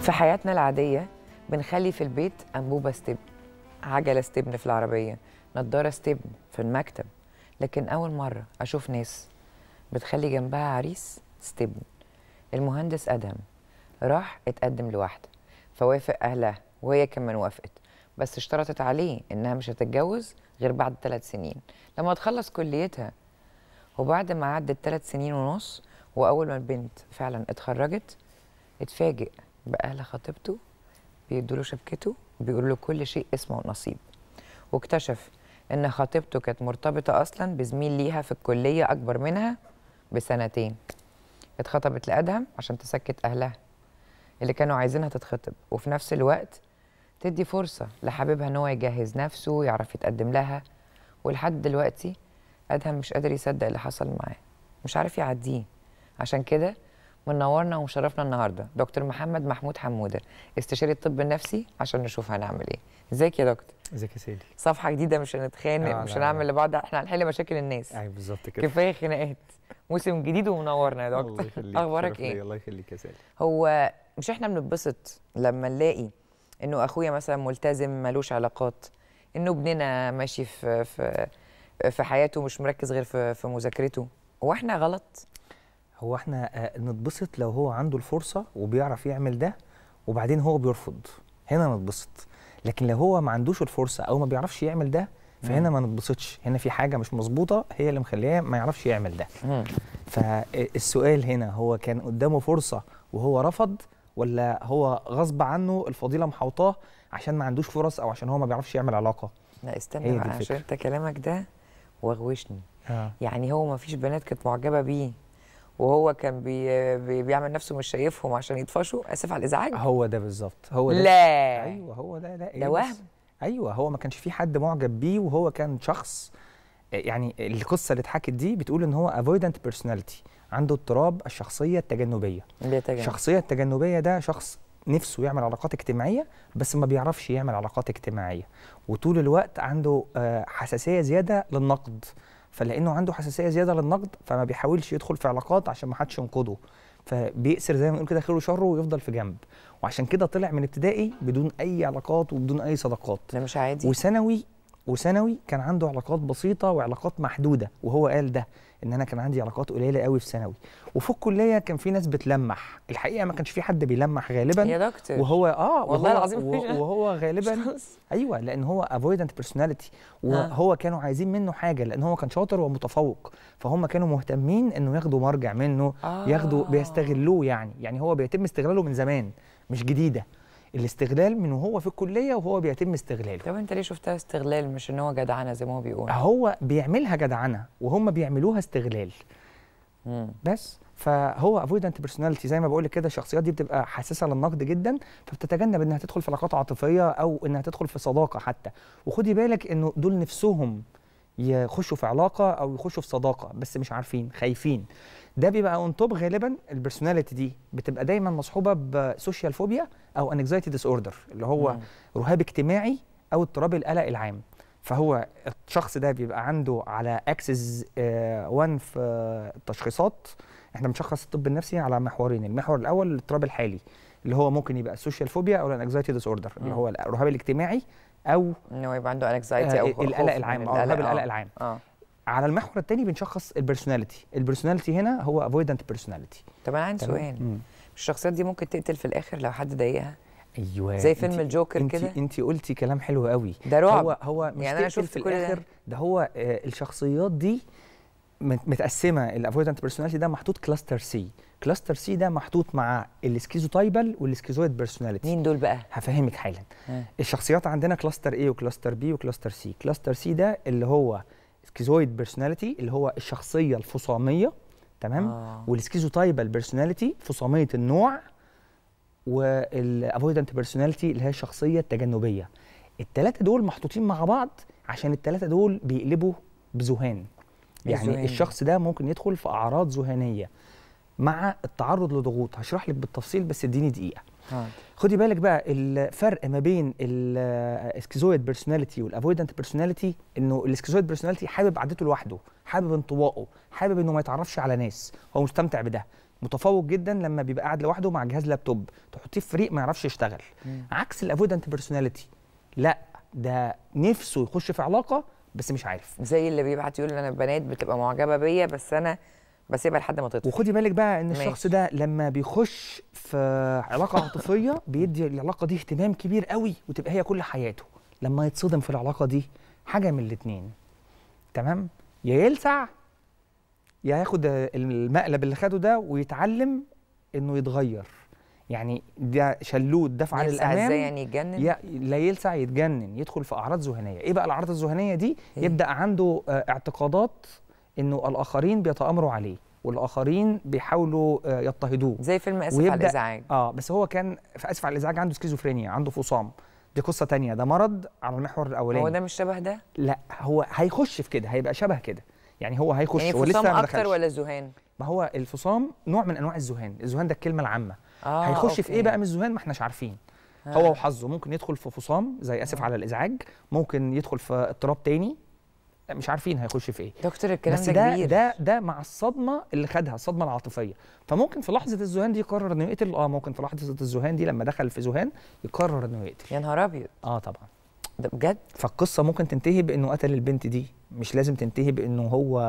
في حياتنا العادية بنخلي في البيت أنبوبة ستبن عجلة ستبن في العربية نضارة ستبن في المكتب لكن أول مرة أشوف ناس بتخلي جنبها عريس ستبن المهندس أدهم راح اتقدم لواحدة فوافق أهلها وهي كمان وافقت بس اشترطت عليه إنها مش هتتجوز غير بعد ثلاث سنين لما تخلص كليتها وبعد ما عدت ثلاث سنين ونص وأول ما البنت فعلا اتخرجت اتفاجئ باهل خطيبته بيدوا له شبكته بيقولوا له كل شيء اسمه ونصيب واكتشف ان خطيبته كانت مرتبطه اصلا بزميل ليها في الكليه اكبر منها بسنتين اتخطبت لادهم عشان تسكت اهلها اللي كانوا عايزينها تتخطب وفي نفس الوقت تدي فرصه لحبيبها ان هو يجهز نفسه ويعرف يتقدم لها ولحد دلوقتي ادهم مش قادر يصدق اللي حصل معاه مش عارف يعديه عشان كده ونورنا ومشرفنا النهارده دكتور محمد محمود حموده استشاري الطب النفسي عشان نشوف هنعمل ايه ازيك يا دكتور ازيك يا سيدي صفحه جديده مش هنتخانق آه مش هنعمل لبعض احنا هنحل مشاكل الناس ايوه بالظبط كده كفايه خناقات موسم جديد ومنورنا يا دكتور الله يخليك اخبارك ايه الله يخليك يا سيدي هو مش احنا بنتبسط لما نلاقي انه اخويا مثلا ملتزم ملوش علاقات انه ابننا ماشي في في في حياته مش مركز غير في في مذاكرته هو احنا غلط هو احنا آه، نتبسط لو هو عنده الفرصه وبيعرف يعمل ده وبعدين هو بيرفض هنا نتبسط لكن لو هو ما عندوش الفرصه او ما بيعرفش يعمل ده فهنا ما نتبسطش هنا في حاجه مش مظبوطه هي اللي مخليه ما يعرفش يعمل ده فالسؤال آه، هنا هو كان قدامه فرصه وهو رفض ولا هو غصب عنه الفضيله محوطاه عشان ما عندوش فرص او عشان هو ما بيعرفش يعمل علاقه لا استنى عشان انت كلامك ده وغوشني آه. يعني هو ما فيش بنات كانت معجبه بيه وهو كان بي بي بيعمل نفسه مش شايفهم عشان يطفشوا اسف على الازعاج هو ده بالظبط هو ده لا ايوه هو ده لا ده إيه، وهم ايوه هو ما كانش في حد معجب بيه وهو كان شخص آه، يعني القصه اللي اتحكت دي بتقول ان هو افويدنت بيرسوناليتي عنده اضطراب الشخصيه التجنبيه بيتجنب. الشخصيه التجنبيه ده شخص نفسه يعمل علاقات اجتماعيه بس ما بيعرفش يعمل علاقات اجتماعيه وطول الوقت عنده آه، حساسيه زياده للنقد فلانه عنده حساسيه زياده للنقد فما بيحاولش يدخل في علاقات عشان ما حدش ينقده فبيأسر زي ما بنقول كده خيره وشره ويفضل في جنب وعشان كده طلع من ابتدائي بدون اي علاقات وبدون اي صداقات ده مش عادي وثانوي وثانوي كان عنده علاقات بسيطه وعلاقات محدوده وهو قال ده ان انا كان عندي علاقات قليله قوي في ثانوي وفي الكليه كان في ناس بتلمح الحقيقه ما كانش في حد بيلمح غالبا يا دكتور وهو اه والله العظيم وهو غالبا ايوه لان هو افويدنت آه. بيرسوناليتي وهو كانوا عايزين منه حاجه لان هو كان شاطر ومتفوق فهم كانوا مهتمين انه ياخدوا مرجع منه آه. ياخدوا بيستغلوه يعني يعني هو بيتم استغلاله من زمان مش جديده الاستغلال من وهو في الكليه وهو بيتم استغلاله طب انت ليه شفتها استغلال مش ان هو جدعنه زي ما هو بيقول هو بيعملها جدعنه وهم بيعملوها استغلال مم. بس فهو افويدنت بيرسوناليتي زي ما بقول كده الشخصيات دي بتبقى حساسه للنقد جدا فبتتجنب انها تدخل في علاقات عاطفيه او انها تدخل في صداقه حتى وخدي بالك انه دول نفسهم يخشوا في علاقه او يخشوا في صداقه بس مش عارفين خايفين ده بيبقى اون توب غالبا البرسوناليتي دي بتبقى دايما مصحوبه بسوشيال فوبيا او انكزايتي ديس اوردر اللي هو مم. رهاب اجتماعي او اضطراب القلق العام فهو الشخص ده بيبقى عنده على اكسس آه، 1 في التشخيصات احنا بنشخص الطب النفسي على محورين المحور الاول الاضطراب الحالي اللي هو ممكن يبقى السوشيال فوبيا او الانكزايتي ديس اوردر اللي هو الرهاب الاجتماعي او انه يبقى عنده انكزايتي آه، او القلق العام او القلق العام آه. على المحور الثاني بنشخص البيرسوناليتي البيرسوناليتي هنا هو افويدنت بيرسوناليتي طب انا عندي سؤال الشخصيات دي ممكن تقتل في الاخر لو حد ضايقها ايوه زي فيلم انتي الجوكر كده انت قلتي كلام حلو قوي ده رعب هو هو يعني مش يعني انا شفت في الاخر ده, ده هو آه الشخصيات دي متقسمه الافويدنت بيرسوناليتي ده محطوط كلاستر سي كلاستر سي ده محطوط مع السكيزوتايبال والسكيزويد بيرسوناليتي مين دول بقى هفهمك حالا آه. الشخصيات عندنا كلاستر اي وكلاستر بي وكلاستر سي كلاستر سي ده اللي هو السكيزويد بيرسوناليتي اللي هو الشخصيه الفصاميه تمام آه. والسكيزوتايبال بيرسوناليتي فصاميه النوع والافويدنت بيرسوناليتي اللي هي الشخصيه التجنبيه الثلاثه دول محطوطين مع بعض عشان الثلاثه دول بيقلبوا بذهان يعني الزهاني. الشخص ده ممكن يدخل في اعراض ذهانيه مع التعرض لضغوط هشرح لك بالتفصيل بس اديني دقيقه خدي بالك بقى الفرق ما بين الاسكيزويد بيرسوناليتي والافويدنت بيرسوناليتي انه الاسكيزويد بيرسوناليتي حابب عادته لوحده حابب انطوائه حابب انه ما يتعرفش على ناس هو مستمتع بده متفوق جدا لما بيبقى قاعد لوحده مع جهاز لابتوب تحطيه في فريق ما يعرفش يشتغل مم. عكس الافويدنت بيرسوناليتي لا ده نفسه يخش في علاقه بس مش عارف زي اللي بيبعت يقول انا بنات بتبقى معجبه بيا بس انا بس يبقى لحد ما تطفي وخدي بالك بقى ان الشخص ده لما بيخش في علاقه عاطفيه بيدي العلاقه دي اهتمام كبير قوي وتبقى هي كل حياته لما يتصدم في العلاقه دي حاجه من الاثنين تمام يا يلسع يا ياخد المقلب اللي خده ده ويتعلم انه يتغير يعني ده شلوت دفعه للامام ازاي يعني يتجنن لا يلسع يتجنن يدخل في اعراض ذهنيه ايه بقى الاعراض الذهنيه دي إيه؟ يبدا عنده آه، اعتقادات انه الاخرين بيتامروا عليه والاخرين بيحاولوا آه، يضطهدوه زي فيلم اسف على الازعاج اه بس هو كان في اسف على الازعاج عنده سكيزوفرينيا عنده فصام دي قصه تانية ده مرض على المحور الاولاني هو ده مش شبه ده لا هو هيخش في كده هيبقى شبه كده يعني هو هيخش يعني ولسه ما اكتر ولا ذهان ما هو الفصام نوع من انواع الذهان الذهان ده الكلمه العامه آه هيخش أوكي. في ايه بقى من الذهان ما احناش عارفين آه. هو وحظه ممكن يدخل في فصام زي اسف آه. على الازعاج ممكن يدخل في اضطراب تاني مش عارفين هيخش في ايه دكتور الكلام بس ده كبير. ده ده مع الصدمه اللي خدها الصدمه العاطفيه فممكن في لحظه الذهان دي يقرر انه يقتل اه ممكن في لحظه الذهان دي لما دخل في ذهان يقرر انه يقتل يا نهار ابيض اه طبعا ده بجد فالقصه ممكن تنتهي بانه قتل البنت دي مش لازم تنتهي بانه هو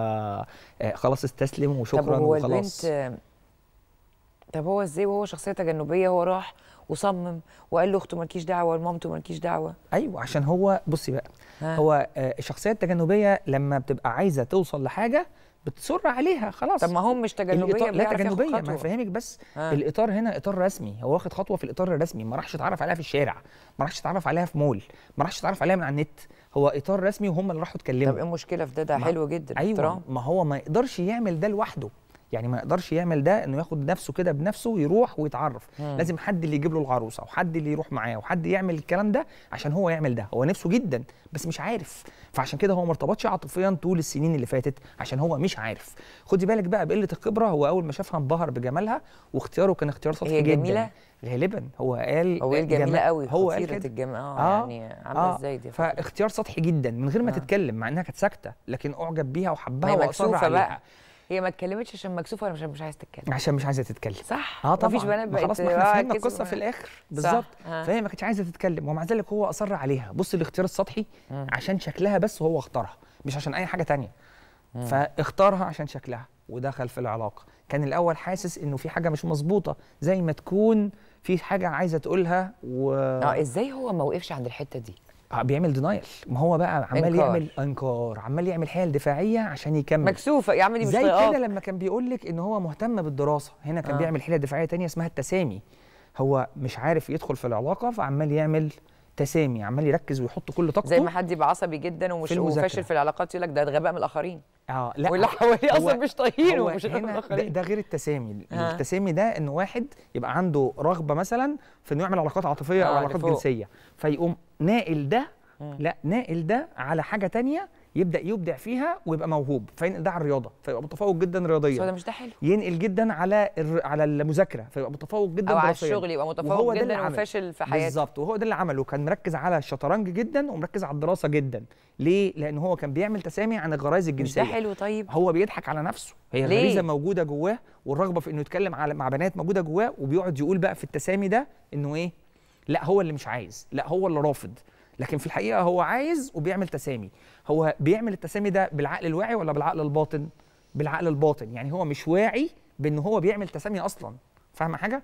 آه، خلاص استسلم وشكرا طب هو وخلاص البنت طب هو ازاي وهو شخصيه تجنبيه هو راح وصمم وقال لاخته مالكيش دعوه ومامته مالكيش دعوه ايوه عشان هو بصي بقى ها. هو آه، الشخصيه التجنبيه لما بتبقى عايزه توصل لحاجه بتصر عليها خلاص طب ما هم مش تجنبيه لا تجنبيه ما فاهمك بس ها. الاطار هنا اطار رسمي هو واخد خطوه في الاطار الرسمي ما راحش اتعرف عليها في الشارع ما راحش اتعرف عليها في مول ما راحش اتعرف عليها من على النت هو اطار رسمي وهم اللي راحوا اتكلموا طب ايه المشكله في ده ده حلو جدا ايوه ما هو ما يقدرش يعمل ده لوحده يعني ما يقدرش يعمل ده انه ياخد نفسه كده بنفسه ويروح ويتعرف مم. لازم حد اللي يجيب له العروسه وحد اللي يروح معاه وحد يعمل الكلام ده عشان هو يعمل ده هو نفسه جدا بس مش عارف فعشان كده هو ما ارتبطش عاطفيا طول السنين اللي فاتت عشان هو مش عارف خدي بالك بقى بقله الخبره هو اول ما شافها انبهر بجمالها واختياره كان اختيار سطحي هي جدا جميله غالبا هو قال هو قال جميله قوي هو قال كده الجمال آه،, اه يعني عامله آه ازاي دي فاختيار سطحي جدا من غير ما آه. تتكلم مع انها كانت ساكته لكن اعجب بيها وحبها واصر عليها بقى. هي ما اتكلمتش عشان مكسوفه ولا عشان مش عايزه تتكلم عشان مش عايزه تتكلم صح اه طبعا مفيش بنات بقت خلاص ما احنا آه، فهمنا القصه في يعني. الاخر بالظبط آه. فهي ما كانتش عايزه تتكلم ومع ذلك هو اصر عليها بص الاختيار السطحي مم. عشان شكلها بس هو اختارها مش عشان اي حاجه ثانيه فاختارها عشان شكلها ودخل في العلاقه كان الاول حاسس انه في حاجه مش مظبوطه زي ما تكون في حاجه عايزه تقولها و اه ازاي هو ما وقفش عند الحته دي بيعمل دينايل ما هو بقى عمال إنكار. يعمل انكار عمال يعمل حيل دفاعيه عشان يكمل مكسوفه يا عم دي مش زي كده لما كان بيقول لك ان هو مهتم بالدراسه هنا كان آه. بيعمل حيله دفاعيه تانية اسمها التسامي هو مش عارف يدخل في العلاقه فعمال يعمل تسامي عمال يركز ويحط كل طاقته زي ما حد يبقى عصبي جدا ومش في وفاشل في العلاقات يقول لك ده غباء من الاخرين اه لا واللي حواليه اصلا مش طايقينه ومش هنا ده, ده غير التسامي آه. التسامي ده ان واحد يبقى عنده رغبه مثلا في انه يعمل علاقات عاطفيه آه او علاقات جنسيه فيقوم ناقل ده لا ناقل ده على حاجه ثانيه يبدا يبدع فيها ويبقى موهوب فينقل ده على الرياضه فيبقى متفوق جدا رياضيا ده مش ده حلو ينقل جدا على الر... على المذاكره فيبقى متفوق جدا أو على الشغل يبقى متفوق جدا وفاشل في حياته بالظبط وهو ده اللي عمله كان مركز على الشطرنج جدا ومركز على الدراسه جدا ليه لان هو كان بيعمل تسامي عن الغرائز الجنسيه مش ده حلو طيب هو بيضحك على نفسه هي الغريزه موجوده جواه والرغبه في انه يتكلم على مع بنات موجوده جواه وبيقعد يقول بقى في التسامي ده انه ايه لا هو اللي مش عايز لا هو اللي رافض لكن في الحقيقه هو عايز وبيعمل تسامي هو بيعمل التسامي ده بالعقل الواعي ولا بالعقل الباطن بالعقل الباطن يعني هو مش واعي بان هو بيعمل تسامي اصلا فاهمه حاجه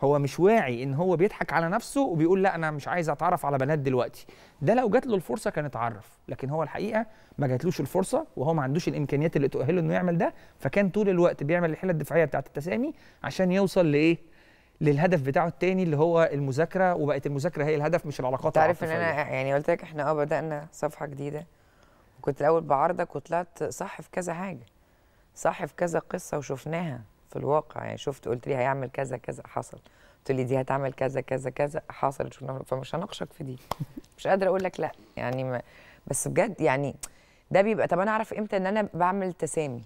هو مش واعي ان هو بيضحك على نفسه وبيقول لا انا مش عايز اتعرف على بنات دلوقتي ده لو جات له الفرصه كان اتعرف لكن هو الحقيقه ما جاتلوش الفرصه وهو ما عندوش الامكانيات اللي تؤهله انه يعمل ده فكان طول الوقت بيعمل الحيله الدفاعيه بتاعه التسامي عشان يوصل لايه للهدف بتاعه التاني اللي هو المذاكره وبقت المذاكره هي الهدف مش العلاقات تعرف ان انا يعني قلت لك احنا اه بدانا صفحه جديده وكنت الاول بعارضك وطلعت صح في كذا حاجه صح في كذا قصه وشفناها في الواقع يعني شفت قلت لي هيعمل كذا كذا حصل قلت لي دي هتعمل كذا كذا كذا حصل شفنا فمش هناقشك في دي مش قادره اقول لك لا يعني ما بس بجد يعني ده بيبقى طب انا اعرف امتى ان انا بعمل تسامي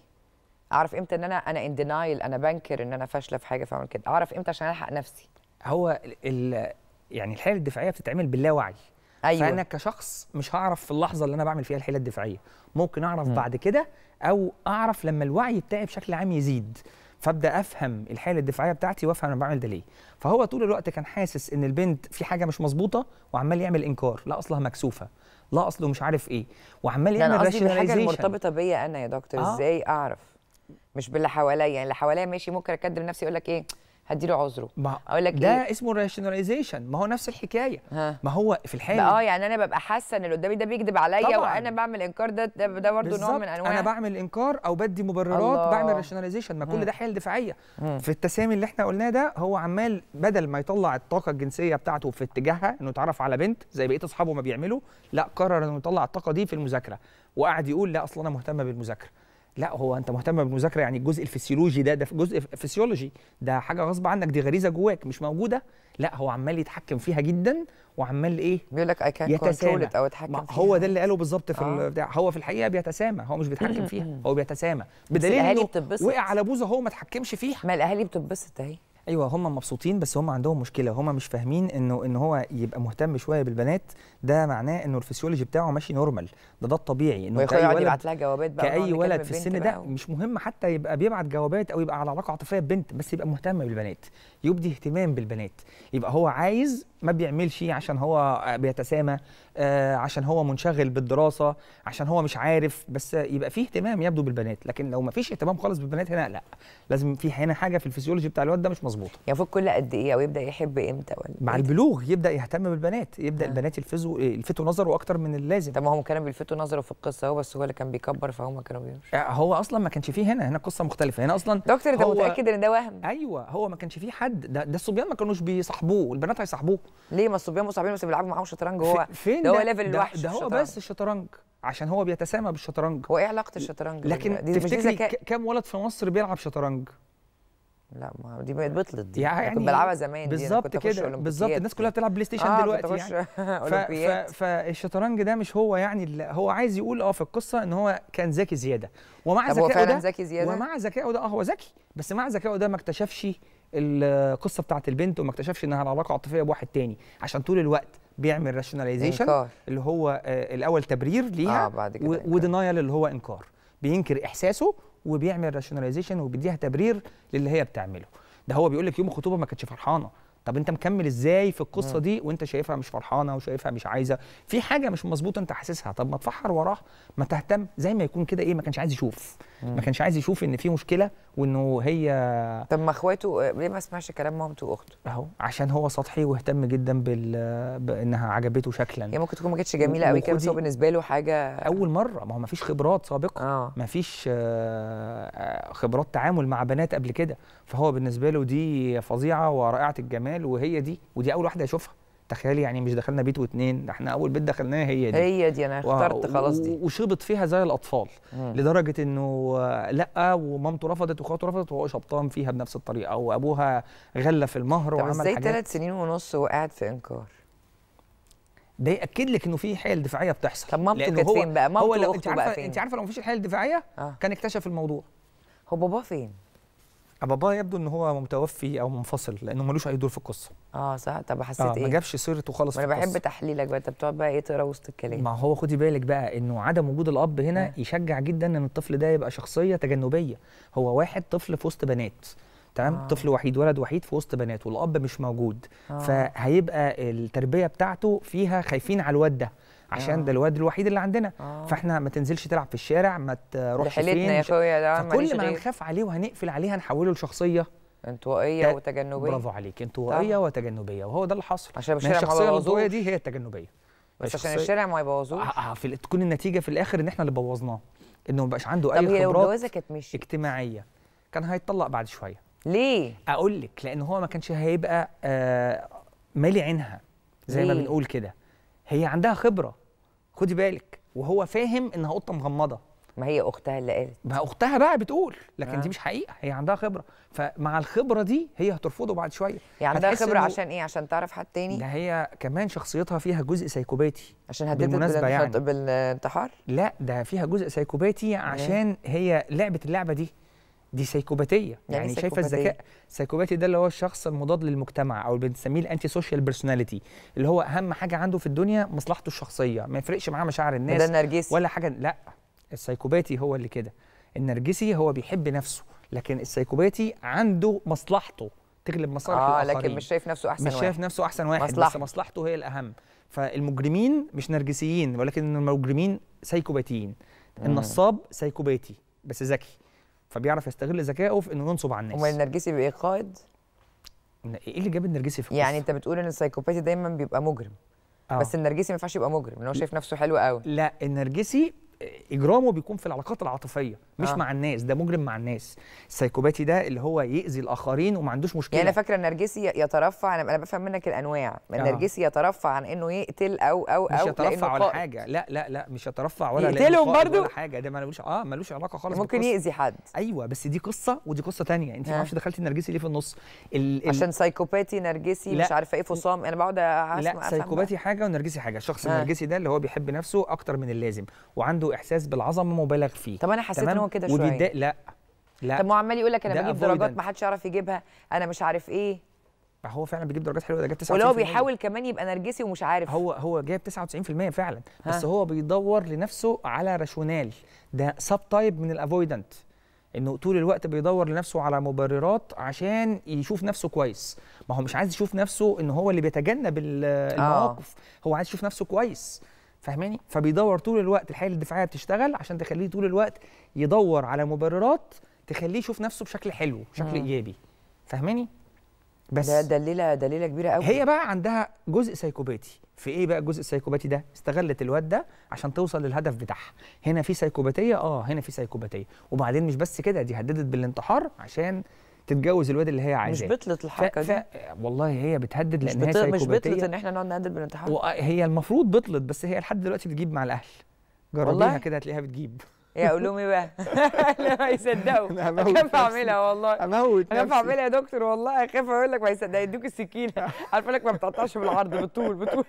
اعرف امتى ان انا انا ان دينايل انا بنكر ان انا فاشله في حاجه فاعمل كده اعرف امتى عشان الحق نفسي هو ال يعني الحيله الدفاعيه بتتعمل باللاوعي أيوة. فانا كشخص مش هعرف في اللحظه اللي انا بعمل فيها الحيله الدفاعيه ممكن اعرف م. بعد كده او اعرف لما الوعي بتاعي بشكل عام يزيد فابدا افهم الحاله الدفاعيه بتاعتي وافهم انا بعمل ده ليه فهو طول الوقت كان حاسس ان البنت في حاجه مش مظبوطه وعمال يعمل انكار لا اصلها مكسوفه لا اصله مش عارف ايه وعمال يعني يعمل يعني انا حاجه مرتبطه بيا انا يا دكتور آه. ازاي اعرف مش باللي حواليا يعني اللي حواليا ماشي ممكن اكدب نفسي اقول لك ايه هديله عذره ما اقول لك ده إيه؟ اسمه راشناليزيشن ما هو نفس الحكايه ها. ما هو في الحاله اه يعني انا ببقى حاسه ان اللي قدامي ده بيكذب عليا وانا بعمل انكار ده ده, ده برضه نوع من انواع انا بعمل انكار او بدي مبررات الله. بعمل راشناليزيشن ما كل ده حيل دفاعيه في التسامي اللي احنا قلناه ده هو عمال بدل ما يطلع الطاقه الجنسيه بتاعته في اتجاهها انه يتعرف على بنت زي بقيه اصحابه ما بيعملوا لا قرر انه يطلع الطاقه دي في المذاكره وقعد يقول لا اصلا انا مهتم بالمذاكره لا هو انت مهتم بالمذاكره يعني الجزء الفسيولوجي ده ده جزء فسيولوجي ده حاجه غصب عنك دي غريزه جواك مش موجوده لا هو عمال يتحكم فيها جدا وعمال ايه بيقول لك اي كان كنترول او اتحكم فيها هو ده اللي قاله بالظبط في آه. البتاع هو في الحقيقه بيتسامى هو مش بيتحكم فيها هو بيتسامى بدليل انه وقع على بوزه هو ما اتحكمش فيها ما الاهالي بتتبسط اهي ايوه هم مبسوطين بس هم عندهم مشكله هم مش فاهمين انه ان هو يبقى مهتم شويه بالبنات ده معناه انه الفسيولوجي بتاعه ماشي نورمال ده ده الطبيعي انه كأي ولد يبعت لها جوابات بقى كأي ولد في السن ده مش مهم حتى يبقى بيبعت جوابات او يبقى على علاقه عاطفيه ببنت بس يبقى مهتم بالبنات يبدي اهتمام بالبنات يبقى هو عايز ما بيعملش عشان هو بيتسامى آه، عشان هو منشغل بالدراسه عشان هو مش عارف بس يبقى فيه اهتمام يبدو بالبنات لكن لو ما فيش اهتمام خالص بالبنات هنا لا لازم في هنا حاجه في الفسيولوجي بتاع الواد ده مش مظبوطه المفروض كل قد ايه او يبدا يحب امتى ولا مع إيه؟ البلوغ يبدا يهتم بالبنات يبدا آه. البنات يلفزوا آه، يلفتوا نظره اكتر من اللازم طب ما هم كانوا بيلفتوا نظره في القصه هو بس هو اللي كان بيكبر فهم كانوا بيمشوا آه، هو اصلا ما كانش فيه هنا هنا قصه مختلفه هنا اصلا دكتور انت متاكد ان ده وهم ايوه هو ما كانش فيه حد ده, ده الصبيان ما كانوش بيصاحبوه البنات هيصاحبوه ليه ما الصبيان مصاحبين بس بيلعبوا معاهم شطرنج هو فين ده, هو ليفل الوحش ده, ده هو بس الشطرنج عشان هو بيتسامى بالشطرنج هو ايه علاقه الشطرنج لكن دي تفتكري كام ولد في مصر بيلعب شطرنج لا ما دي بقت بطلت دي يعني كنت بلعبها زمان بالظبط كده بالظبط الناس كلها بتلعب بلاي ستيشن آه دلوقتي يعني اولمبيات فالشطرنج ده مش هو يعني هو عايز يقول اه في القصه ان هو كان ذكي زياده ومع ذكائه ده ذكي زياده ومع ذكائه ده اه هو ذكي بس مع ذكائه ده ما اكتشفش القصه بتاعت البنت وما اكتشفش انها العلاقه عاطفيه بواحد تاني عشان طول الوقت بيعمل راشناليزيشن اللي هو آه، الاول تبرير ليها آه بعد كده ودينايل اللي هو انكار بينكر احساسه وبيعمل راشناليزيشن وبيديها تبرير للي هي بتعمله ده هو بيقول لك يوم الخطوبه ما كانتش فرحانه طب انت مكمل ازاي في القصه دي وانت شايفها مش فرحانه وشايفها مش عايزه في حاجه مش مظبوطه انت حاسسها طب ما تفحر وراه ما تهتم زي ما يكون كده ايه ما كانش عايز يشوف ما كانش عايز يشوف ان في مشكله وانه هي طب ما اخواته ليه ما سمعش كلام مامته واخته؟ اهو عشان هو سطحي واهتم جدا بال بانها عجبته شكلا هي ممكن تكون ما كانتش جميله قوي كده بس هو بالنسبه له حاجه اول مره ما هو ما فيش خبرات سابقه آه. ما فيش آه، آه، خبرات تعامل مع بنات قبل كده فهو بالنسبه له دي فظيعه ورائعه الجمال وهي دي ودي اول واحده يشوفها تخيلي يعني مش دخلنا بيت واتنين ده احنا اول بيت دخلناه هي دي هي دي انا اخترت خلاص دي وشبط فيها زي الاطفال مم. لدرجه انه لا ومامته رفضت واخواته رفضت وهو شبطان فيها بنفس الطريقه وابوها غلى في المهر وعمل ازاي ثلاث سنين ونص وقاعد في انكار ده ياكد لك انه في حيل دفاعيه بتحصل طب مامته كانت فين بقى مامته هو لو انت عارفه انت عارفه لو مفيش الحيل الدفاعيه آه. كان اكتشف الموضوع هو باباه فين باباه يبدو ان هو متوفي او منفصل لانه ملوش اي دور في القصه اه صح طب حسيت آه ايه ما جابش سيرته خالص انا بحب تحليلك بقى انت بتقعد بقى ايه تقرا وسط الكلام ما هو خدي بالك بقى انه عدم وجود الاب هنا آه. يشجع جدا ان الطفل ده يبقى شخصيه تجنبيه هو واحد طفل في وسط بنات تمام آه. طفل وحيد ولد وحيد في وسط بنات والاب مش موجود آه. فهيبقى التربيه بتاعته فيها خايفين على الواد ده عشان آه. ده الواد الوحيد اللي عندنا آه. فاحنا ما تنزلش تلعب في الشارع ما تروحش فين يا خويا ده فكل ما هنخاف عليه وهنقفل عليه هنحوله لشخصيه انطوائيه وتجنبيه برافو عليك انطوائيه وتجنبيه وهو ده اللي حصل عشان الشخصيه الانطوائيه دي هي التجنبيه بس عشان الشارع ما يبوظوش آه، آه، في تكون النتيجه في الاخر ان احنا اللي بوظناه انه ما بقاش عنده اي خبرات اجتماعيه كان هيتطلق بعد شويه ليه اقول لك لان هو ما كانش هيبقى آه مالي عينها زي ما بنقول كده هي عندها خبره خدي بالك وهو فاهم انها قطه مغمضه ما هي اختها اللي قالت ما اختها بقى بتقول لكن آه. دي مش حقيقه هي عندها خبره فمع الخبره دي هي هترفضه بعد شويه هي عندها خبره عشان ايه عشان تعرف حد تاني ده هي كمان شخصيتها فيها جزء سايكوباتي عشان هددت بالمناسبه يعني بالانتحار لا ده فيها جزء سايكوباتي عشان هي لعبت اللعبه دي دي سيكوباتيه يعني, يعني شايفه الذكاء سيكوباتي ده اللي هو الشخص المضاد للمجتمع او اللي بنسميه الانتي سوشيال بيرسوناليتي اللي هو اهم حاجه عنده في الدنيا مصلحته الشخصيه ما يفرقش معاه مشاعر الناس ده النرجسي ولا حاجه لا السيكوباتي هو اللي كده النرجسي هو بيحب نفسه لكن السيكوباتي عنده مصلحته تغلب مصالح آه الاخرين لكن مش شايف نفسه احسن مش شايف نفسه احسن واحد مصلحة. بس مصلحته هي الاهم فالمجرمين مش نرجسيين ولكن المجرمين سيكوباتيين النصاب سيكوباتي بس ذكي فبيعرف يستغل ذكائه في انه ينصب على الناس امال النرجسي بيبقى إيه قائد؟ ايه اللي جاب النرجسي في يعني انت بتقول ان السايكوباتي دايما بيبقى مجرم أوه. بس النرجسي ما ينفعش يبقى مجرم لان هو شايف نفسه حلو قوي لا النرجسي اجرامه بيكون في العلاقات العاطفيه مش آه. مع الناس ده مجرم مع الناس السايكوباتي ده اللي هو يأذي الاخرين وما عندوش مشكله يعني انا فاكره النرجسي يترفع انا انا بفهم منك الانواع النرجسي آه. يترفع عن انه يقتل او او او مش يترفع ولا حاجه لا لا لا مش يترفع ولا يقتلهم برضه ولا حاجه ده ملوش اه ملوش علاقه خالص ممكن يأذي حد ايوه بس دي قصه ودي قصه ثانيه انت آه. ما اعرفش دخلتي النرجسي ليه في النص ال... ال... عشان سايكوباتي نرجسي لا. مش عارفه ايه فصام انا بقعد لا سايكوباتي حاجه ونرجسي حاجه الشخص آه. النرجسي ده اللي هو بيحب نفسه اكتر من اللازم وعنده احساس بالعظمه مبالغ فيه طب انا حسيت هو كده شويه ودي لا لا طب ما هو عمال يقول لك انا بجيب درجات ما حدش يعرف يجيبها انا مش عارف ايه هو فعلا بيجيب درجات حلوه ده جاب 99% ولو بيحاول كمان يبقى نرجسي ومش عارف هو هو جايب 99% فعلا ها. بس هو بيدور لنفسه على راشونال ده سب تايب من الافويدنت انه طول الوقت بيدور لنفسه على مبررات عشان يشوف نفسه كويس ما هو مش عايز يشوف نفسه ان هو اللي بيتجنب آه. المواقف آه. هو عايز يشوف نفسه كويس فاهماني فبيدور طول الوقت الحاله الدفاعيه بتشتغل عشان تخليه طول الوقت يدور على مبررات تخليه يشوف نفسه بشكل حلو بشكل مم. ايجابي فاهماني بس ده دليله دليله كبيره قوي هي بقى عندها جزء سايكوباتي في ايه بقى الجزء السايكوباتي ده استغلت الواد ده عشان توصل للهدف بتاعها هنا في سايكوباتيه اه هنا في سايكوباتيه وبعدين مش بس كده دي هددت بالانتحار عشان تتجوز الواد اللي هي عايزاه مش بطلت الحركه ف... دي ف... والله هي بتهدد لان هي مش بطلت ان احنا نقعد نهدد بالانتحار هي المفروض بطلت بس هي لحد دلوقتي بتجيب مع الاهل جربيها كده هتلاقيها بتجيب يا قولومي إيه بقى لا ما يصدقوا انا اعملها والله اموت انا اعملها يا دكتور والله اخاف اقول لك ما يصدق يدوك السكينه عارفه لك ما بتقطعش بالعرض بالطول بالطول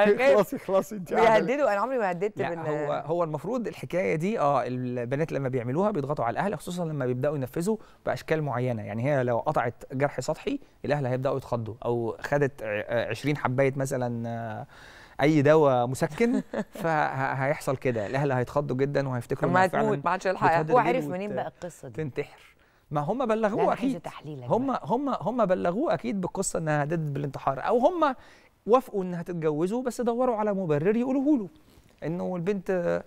خلاص خلاص انت بيهددوا انا عمري ما هددت بال... هو هو المفروض الحكايه دي اه البنات لما بيعملوها بيضغطوا على الاهل خصوصا لما بيبداوا ينفذوا باشكال معينه يعني هي لو قطعت جرح سطحي الاهل هيبداوا يتخضوا او خدت 20 آه، حبايه مثلا آه اي دواء مسكن فهيحصل كده الاهل هيتخضوا جدا وهيفتكروا انها فعلا ما عادش هو عرف منين بقى القصه دي تنتحر ما هم بلغوه اكيد هم هم هم بلغوه اكيد بالقصه انها هددت بالانتحار او هم وافقوا انها تتجوزه بس دوروا على مبرر يقولوه له انه البنت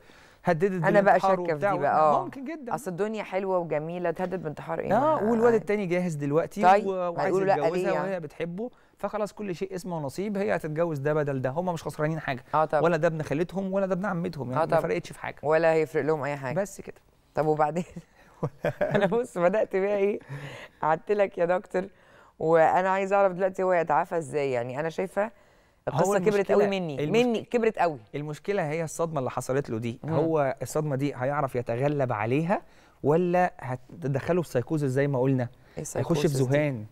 هددت انا بقى شاكه في دي بقى اه ممكن جدا اصل الدنيا حلوه وجميله تهدد بانتحار ايه اه والواد التاني جاهز دلوقتي طيب وعايز يتجوزها يعني؟ وهي بتحبه فخلاص كل شيء اسمه ونصيب هي هتتجوز ده بدل ده هم مش خسرانين حاجه آه طب. ولا ده ابن خالتهم ولا ده ابن عمتهم يعني آه ما فرقتش في حاجه ولا هيفرق لهم اي حاجه بس كده طب وبعدين انا بص بدات بيها ايه قعدت لك يا دكتور وانا عايز اعرف دلوقتي هو يتعافى ازاي يعني انا شايفه القصه كبرت قوي مني المشك... مني كبرت قوي المشكله هي الصدمه اللي حصلت له دي مم. هو الصدمه دي هيعرف يتغلب عليها ولا هتدخله في سايكوزس زي ما قلنا إيه هيخش في ذهان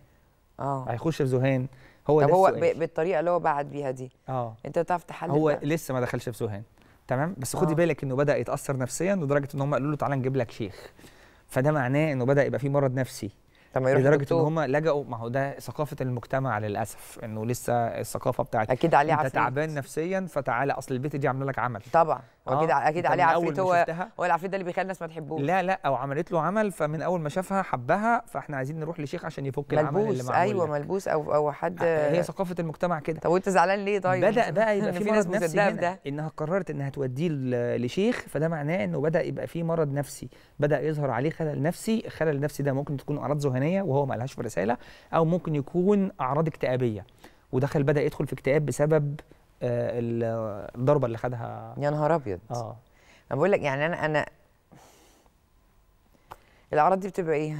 اه هيخش في ذهان هو طب هو بالطريقه اللي هو بعد بيها دي اه انت بتعرف تحلل هو بقى. لسه ما دخلش في سوهان تمام بس خدي آه. بالك انه بدا يتاثر نفسيا لدرجه ان هم قالوا له تعالى نجيب لك شيخ فده معناه انه بدا يبقى في مرض نفسي لما يروح لدرجه ان هم لجأوا ما هو ده ثقافه المجتمع للاسف انه لسه الثقافه بتاعت اكيد عليه انت تعبان نفسيا فتعالى اصل البيت دي عامله لك عمل طبعا اكيد آه. اكيد عليه عفريت هو هو العفريت ده اللي بيخلي الناس ما تحبوش لا لا او عملت له عمل فمن اول ما شافها حبها فاحنا عايزين نروح لشيخ عشان يفك العمل اللي معمول ايوه لك. ملبوس او او حد آه، هي ثقافه المجتمع كده طب وانت زعلان ليه طيب بدا بقى يبقى في مرض نفسي ده هنا ده. انها قررت انها توديه لشيخ فده معناه انه بدا يبقى في مرض نفسي بدا يظهر عليه خلل نفسي الخلل النفسي ده ممكن تكون اعراض ذهنيه وهو ما لهاش في رساله او ممكن يكون اعراض اكتئابيه ودخل بدا يدخل في اكتئاب بسبب آه، الضربه اللي خدها يا نهار ابيض اه انا بقول لك يعني انا انا الاعراض دي بتبقى ايه؟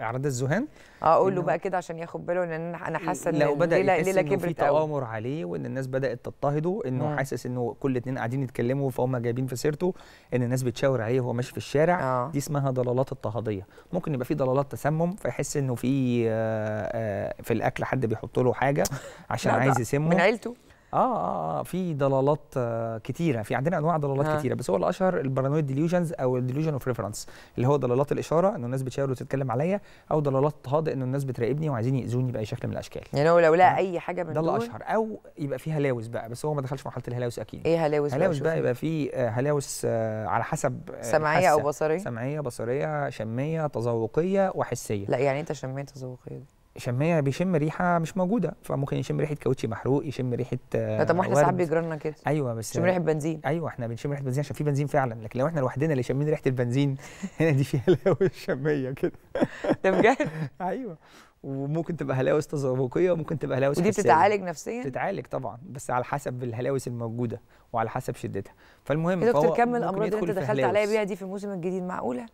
اعراض الذهان اه اقول له بقى كده عشان ياخد باله لان انا حاسه ان لو بدا ليله يحس ليله في تآمر عليه وان الناس بدات تضطهده انه مم. حاسس انه كل اتنين قاعدين يتكلموا فهم جايبين في سيرته ان الناس بتشاور عليه وهو ماشي في الشارع آه. دي اسمها ضلالات اضطهاديه ممكن يبقى في ضلالات تسمم فيحس انه في آآ آه، آآ آه، في الاكل حد بيحط له حاجه عشان عايز يسمه من عيلته آه،, اه اه في ضلالات آه كتيره في عندنا انواع ضلالات كتيره بس هو الاشهر البارانويد ديليوجنز او الديليوجن اوف ريفرنس اللي هو ضلالات الاشاره انه الناس بتشاور وتتكلم عليا او ضلالات هاضئ انه الناس بتراقبني وعايزين ياذوني باي شكل من الاشكال يعني هو لو لقى اي حاجه من ده الاشهر او يبقى في هلاوس بقى بس هو ما دخلش مرحله الهلاوس اكيد ايه هلاوس هلاوس بقى, بقى يبقى في آه، هلاوس آه على حسب آه، سمعيه او بصريه سمعيه بصريه شميه تذوقيه وحسيه لا يعني انت شميه تذوقيه شميع بيشم ريحه مش موجوده فممكن يشم ريحه كاوتشي محروق يشم ريحه طب ما احنا آه، ساعات بيجرنا كده ايوه بس شم ريحه بنزين ايوه احنا بنشم ريحه بنزين عشان في بنزين فعلا لكن لو احنا لوحدنا اللي شامين ريحه البنزين هنا دي فيها هلاوس شميه كده ده بجد ايوه وممكن تبقى هلاوس تذوقيه وممكن تبقى هلاوس ودي بتتعالج نفسيا بتتعالج طبعا بس على حسب الهلاوس الموجوده وعلى حسب شدتها فالمهم يا دكتور كمل الامراض اللي انت دخلت عليا بيها دي في الموسم الجديد معقوله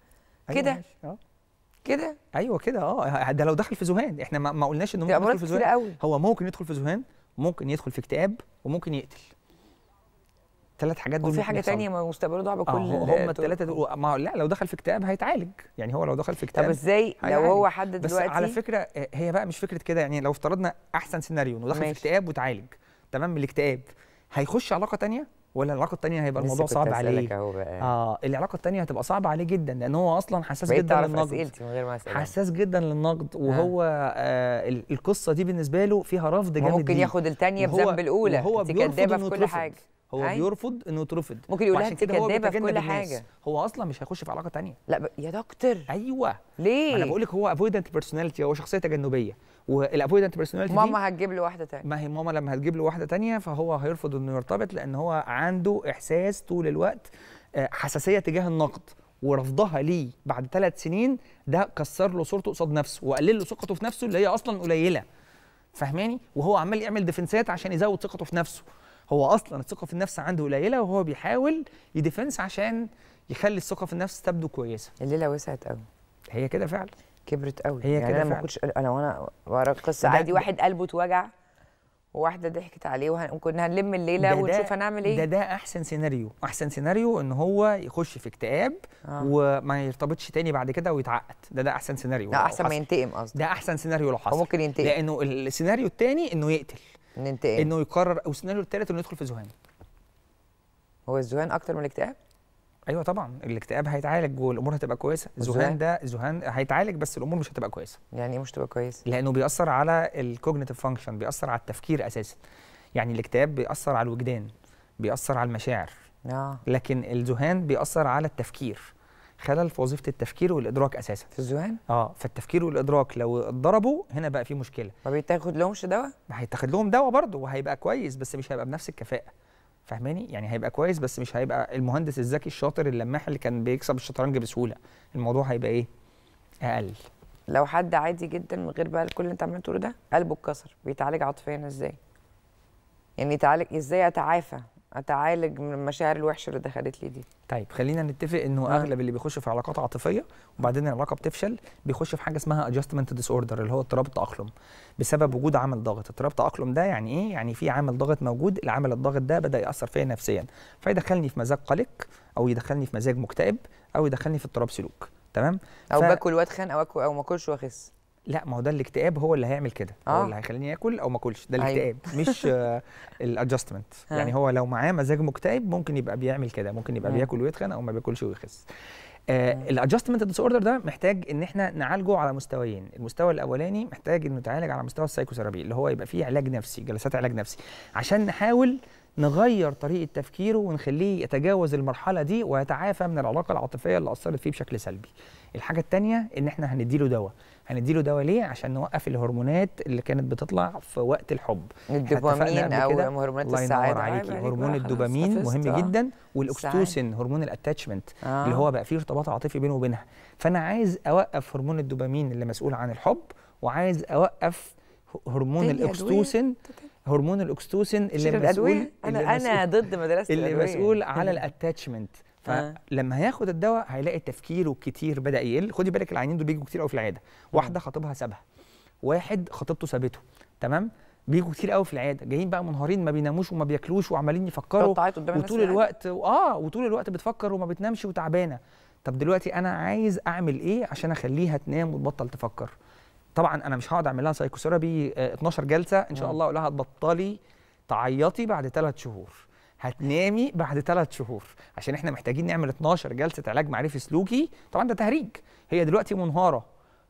أيوة، كده أيوة كده ايوه كده اه ده لو دخل في ذهان احنا ما قلناش انه ممكن يدخل في ذهان هو ممكن يدخل في ذهان ممكن يدخل في اكتئاب وممكن يقتل ثلاث حاجات دول وفي حاجه ثانيه مستقبله ضاع آه، بكل آه هم الثلاثه دول ما لا لو دخل في اكتئاب هيتعالج يعني هو لو دخل في اكتئاب طب ازاي لو هو حد دلوقتي بس على فكره آه، هي بقى مش فكره كده يعني لو افترضنا احسن سيناريو انه دخل في اكتئاب وتعالج تمام من الاكتئاب هيخش علاقه ثانيه ولا العلاقه الثانيه هيبقى الموضوع صعب عليه اه العلاقه الثانيه هتبقى صعبه عليه جدا لان هو اصلا حساس جدا للنقد من غير ما حساس جدا للنقد آه. وهو آه القصه دي بالنسبه له فيها رفض جامد ممكن ياخد الثانيه بذنب الاولى انت كدابه في كل حاجه هو عايز. بيرفض انه يترفض ممكن يقول لها انت كدابه في كل حاجه هو اصلا مش هيخش في علاقه ثانيه لا ب... يا دكتور ايوه ليه انا بقول لك هو افويدنت بيرسوناليتي هو شخصيه تجنبيه والافويدنت بيرسوناليتي ماما هتجيب له واحده ثانيه ما هي ماما لما هتجيب له واحده ثانيه فهو هيرفض انه يرتبط لان هو عنده احساس طول الوقت آه، حساسيه تجاه النقد ورفضها ليه بعد ثلاث سنين ده كسر له صورته قصاد نفسه وقلل له ثقته في نفسه اللي هي اصلا قليله فاهماني وهو عمال يعمل ديفنسات عشان يزود ثقته في نفسه هو اصلا الثقه في النفس عنده قليله وهو بيحاول يديفنس عشان يخلي الثقه في النفس تبدو كويسه الليله وسعت قوي هي كده فعلا كبرت قوي هي يعني كده انا ما كنتش انا وانا ورا القصه عادي واحد قلبه اتوجع وواحده ضحكت عليه وكنا هنلم الليله ونشوف هنعمل ايه ده ده احسن سيناريو احسن سيناريو ان هو يخش في اكتئاب آه. وما يرتبطش تاني بعد كده ويتعقد ده ده احسن سيناريو لا احسن ما ينتقم قصدي ده احسن سيناريو لو حصل ممكن ينتقم لانه السيناريو التاني انه يقتل ننتقل إيه؟ انه يقرر او السيناريو الثالث انه يدخل في ذهان هو الذهان اكتر من الاكتئاب ايوه طبعا الاكتئاب هيتعالج والامور هتبقى كويسه الذهان ده الذهان هيتعالج بس الامور مش هتبقى كويسه يعني ايه مش هتبقى كويسه لانه بيأثر على الكوجنيتيف فانكشن بيأثر على التفكير اساسا يعني الاكتئاب بيأثر على الوجدان بيأثر على المشاعر آه. لكن الذهان بيأثر على التفكير خلل في وظيفه التفكير والادراك اساسا في الذهان اه فالتفكير والادراك لو اتضربوا هنا بقى في مشكله ما بيتاخد لهمش دواء هيتاخد لهم دواء برضه وهيبقى كويس بس مش هيبقى بنفس الكفاءه فاهماني يعني هيبقى كويس بس مش هيبقى المهندس الذكي الشاطر اللماح اللي كان بيكسب الشطرنج بسهوله الموضوع هيبقى ايه اقل لو حد عادي جدا من غير بقى كل اللي انت عمال تقوله ده قلبه اتكسر بيتعالج عاطفيا ازاي يعني يتعالج ازاي اتعافى اتعالج من المشاعر الوحشه اللي دخلت لي دي طيب خلينا نتفق انه آه. اغلب اللي بيخش في علاقات عاطفيه وبعدين العلاقه بتفشل بيخش في حاجه اسمها ادجستمنت ديس اوردر اللي هو اضطراب التاقلم بسبب وجود عامل ضاغط اضطراب التاقلم ده يعني ايه يعني في عامل ضاغط موجود العامل الضاغط ده بدا ياثر فيا نفسيا فيدخلني في مزاج قلق او يدخلني في مزاج مكتئب او يدخلني في اضطراب سلوك تمام او ف... باكل واتخن او أكل او ما اكلش واخس لا ما هو ده الاكتئاب هو اللي هيعمل كده آه. هو اللي هيخليني اكل او ما اكلش ده أيوه. الاكتئاب مش الادجستمنت آه. يعني هو لو معاه مزاج مكتئب ممكن يبقى بيعمل كده ممكن يبقى آه. بياكل ويتخن او ما بياكلش ويخس الادجستمنت ديس اوردر ده محتاج ان احنا نعالجه على مستويين المستوى الاولاني محتاج انه يتعالج على مستوى السايكوثيرابي اللي هو يبقى فيه علاج نفسي جلسات علاج نفسي عشان نحاول نغير طريقه تفكيره ونخليه يتجاوز المرحله دي ويتعافى من العلاقه العاطفيه اللي اثرت فيه بشكل سلبي الحاجه الثانيه ان احنا هنديله دواء هنديله دواء ليه عشان نوقف الهرمونات اللي كانت بتطلع في وقت الحب الدوبامين او هرمونات الله السعاده ينور عليكي أيوة، أيوة، هرمون الدوبامين مهم آه. جدا والاكستوسين هرمون الاتاتشمنت آه. اللي هو آه. بقى فيه ارتباط عاطفي بينه وبينها فانا عايز اوقف هرمون الدوبامين اللي مسؤول عن الحب وعايز اوقف هرمون الاكستوسين هرمون الاكستوسين اللي مسؤول انا انا ضد مدرسه اللي مسؤول على الاتاتشمنت فلما آه. هياخد الدواء هيلاقي تفكيره كتير بدا يقل خدي بالك العينين دول بيجوا كتير قوي في العياده واحده خطيبها سابها واحد خطيبته سابته تمام بيجوا كتير قوي في العياده جايين بقى منهارين ما بيناموش وما بياكلوش وعمالين يفكروا وطول يعني. الوقت اه وطول الوقت بتفكر وما بتنامش وتعبانه طب دلوقتي انا عايز اعمل ايه عشان اخليها تنام وتبطل تفكر طبعا انا مش هقعد اعمل لها سايكوثيرابي آه، 12 جلسه ان شاء الله اقول لها تبطلي تعيطي بعد ثلاث شهور هتنامي بعد ثلاث شهور عشان احنا محتاجين نعمل 12 جلسه علاج معرفي سلوكي طبعا ده تهريج هي دلوقتي منهاره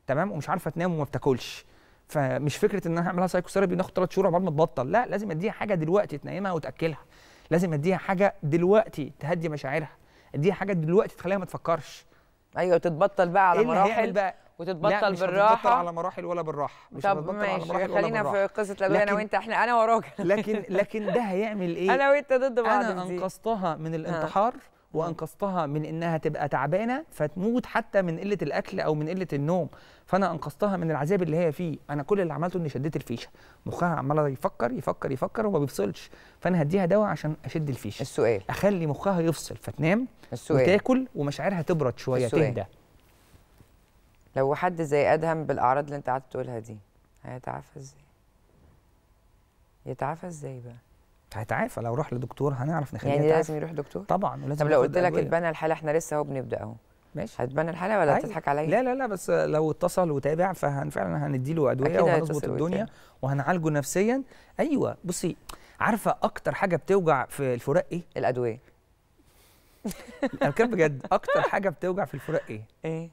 تمام ومش عارفه تنام وما بتاكلش فمش فكره ان انا هعملها ثيرابي ناخد ثلاث شهور عقبال ما تبطل لا لازم اديها حاجه دلوقتي تنيمها وتاكلها لازم اديها حاجه دلوقتي تهدي مشاعرها اديها حاجه دلوقتي تخليها ما تفكرش ايوه تتبطل بقى على إيه مراحل بقى وتتبطل بالراحه لا مش هتتبطل على مراحل ولا بالراحه مش طب ماشي. على ولا خلينا في قصه لو انا وانت احنا انا وراك لكن لكن ده هيعمل ايه انا وانت ضد بعض انا انقذتها من آه. الانتحار آه. وانقذتها من انها تبقى تعبانه فتموت حتى من قله الاكل او من قله النوم فانا انقذتها من العذاب اللي هي فيه انا كل اللي عملته اني شديت الفيشه مخها عمال يفكر يفكر يفكر وما بيفصلش فانا هديها دواء عشان اشد الفيشه السؤال اخلي مخها يفصل فتنام السؤال وتاكل ومشاعرها تبرد شويه السؤال. تهدى لو حد زي ادهم بالاعراض اللي انت قعدت تقولها دي هيتعافى ازاي يتعافى ازاي بقى هيتعافى لو راح لدكتور هنعرف نخليه يعني لازم يروح دكتور طبعا ولازم طب لو قلت لك اتبنى الحاله احنا لسه اهو بنبدا اهو ماشي هتبنى الحاله ولا أيوة. هتضحك عليا لا لا لا بس لو اتصل وتابع فهن فعلا هندي له ادويه وهنظبط الدنيا وهنعالجه نفسيا ايوه بصي عارفه اكتر حاجه بتوجع في الفراق ايه الادويه انا بجد اكتر حاجه بتوجع في الفراق ايه ايه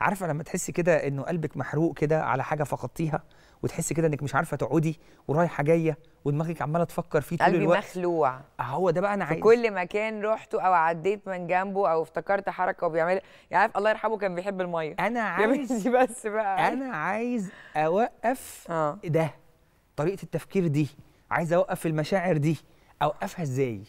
عارفه لما تحسي كده انه قلبك محروق كده على حاجه فقدتيها وتحسي كده انك مش عارفه تقعدي ورايحه جايه ودماغك عماله تفكر فيه طول الوقت قلبي مخلوع هو ده بقى انا عايز في كل مكان رحته او عديت من جنبه او افتكرت حركه وبيعملها يعني عارف الله يرحمه كان بيحب الميه انا عايز بس بقى انا عايز اوقف آه. ده طريقه التفكير دي عايز اوقف المشاعر دي اوقفها ازاي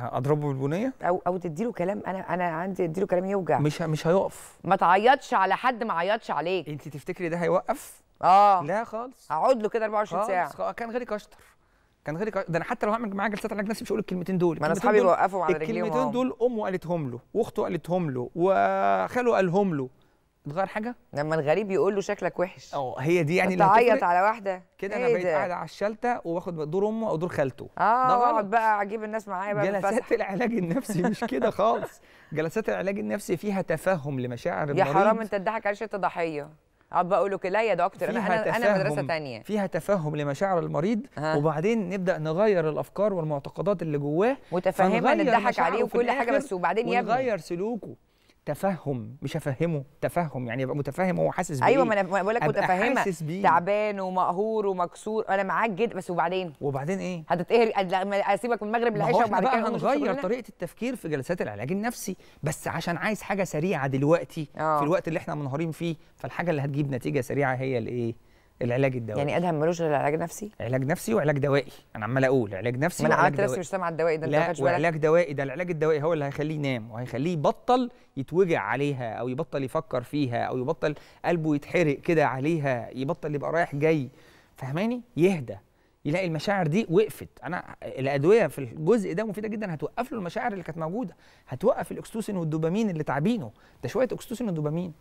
اضربه بالبنيه او او تديله كلام انا انا عندي اديله كلام يوجع مش مش هيقف ما تعيطش على حد ما عيطش عليك انت تفتكري ده هيوقف اه لا خالص اقعد له كده 24 ساعه خالص كان غيري كشطر كان غيري كشتر. ده انا حتى لو هعمل معاه جلسات علاج نفسي مش هقول الكلمتين دول ما انا اصحابي وقفوا على رجليهم الكلمتين دول امه قالتهم له واخته قالتهم له وخاله قالهم له بتغير حاجه لما الغريب يقول له شكلك وحش اه هي دي يعني اللي تعيط على واحده كده إيه انا بقيت قاعد على الشلته واخد دور امه او دور خالته اه ده غلط بقى اجيب الناس معايا بقى جلسات العلاج النفسي مش كده خالص جلسات العلاج النفسي فيها تفهم لمشاعر المريض يا حرام انت تضحك على انت ضحيه اقعد بقول له لا يا دكتور انا انا مدرسه ثانيه فيها تفهم لمشاعر المريض ها. آه. وبعدين نبدا نغير الافكار والمعتقدات اللي جواه متفهمه نضحك عليه وكل حاجه بس وبعدين يبني نغير سلوكه تفهم مش افهمه تفهم يعني يبقى متفهم هو حاسس بيه ايوه ما انا بقول لك متفهمه حاسس بيه تعبان ومقهور ومكسور انا معاك جدا بس وبعدين وبعدين ايه هتتقهر اسيبك من المغرب للعشاء وبعد كده هنغير طريقه التفكير في جلسات العلاج النفسي بس عشان عايز حاجه سريعه دلوقتي أوه. في آه. الوقت اللي احنا منهارين فيه فالحاجه اللي هتجيب نتيجه سريعه هي الايه العلاج الدوائي يعني ادهم ملوش غير علاج نفسي علاج نفسي وعلاج دوائي انا عمال اقول علاج نفسي ما انا قعدت نفسي مش سامع الدوائي ده لا وعلاج دوائي ده العلاج الدوائي هو اللي هيخليه ينام وهيخليه يبطل يتوجع عليها او يبطل يفكر فيها او يبطل قلبه يتحرق كده عليها يبطل يبقى رايح جاي فهماني يهدى يلاقي المشاعر دي وقفت انا الادويه في الجزء ده مفيده جدا هتوقف له المشاعر اللي كانت موجوده هتوقف الاكسوتوسين والدوبامين اللي تعبينه ده شويه اكسوتوسين ودوبامين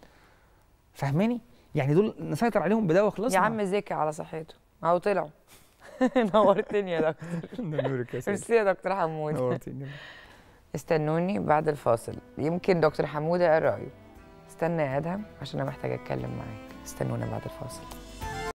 فهماني يعني دول نسيطر عليهم بدواء خلاص يا عم زكي على صحته اهو طلعوا نورتني يا دكتور نورك يا يا دكتور حمود نورتني استنوني بعد الفاصل يمكن دكتور حموده قال رايه استنى يا ادهم عشان انا محتاجه اتكلم معاك استنونا بعد الفاصل